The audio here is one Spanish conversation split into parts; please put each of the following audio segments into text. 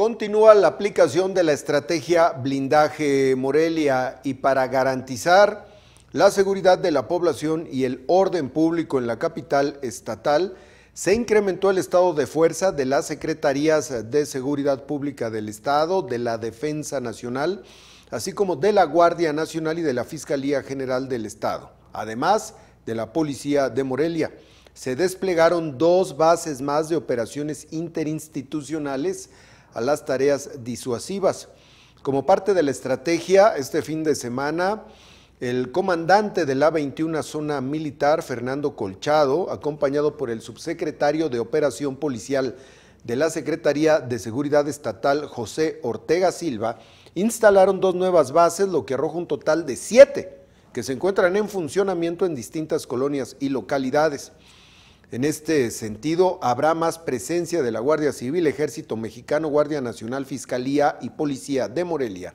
Continúa la aplicación de la estrategia Blindaje Morelia y para garantizar la seguridad de la población y el orden público en la capital estatal, se incrementó el estado de fuerza de las Secretarías de Seguridad Pública del Estado, de la Defensa Nacional, así como de la Guardia Nacional y de la Fiscalía General del Estado, además de la Policía de Morelia. Se desplegaron dos bases más de operaciones interinstitucionales a las tareas disuasivas. Como parte de la estrategia, este fin de semana, el comandante de la 21 Zona Militar, Fernando Colchado, acompañado por el subsecretario de Operación Policial de la Secretaría de Seguridad Estatal, José Ortega Silva, instalaron dos nuevas bases, lo que arroja un total de siete que se encuentran en funcionamiento en distintas colonias y localidades. En este sentido, habrá más presencia de la Guardia Civil, Ejército Mexicano, Guardia Nacional, Fiscalía y Policía de Morelia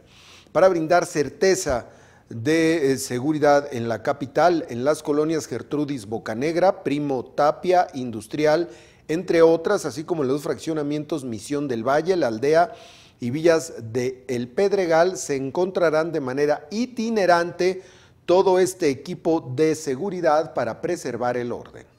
para brindar certeza de eh, seguridad en la capital, en las colonias Gertrudis Bocanegra, Primo Tapia, Industrial, entre otras, así como en los fraccionamientos Misión del Valle, La Aldea y Villas de El Pedregal, se encontrarán de manera itinerante todo este equipo de seguridad para preservar el orden.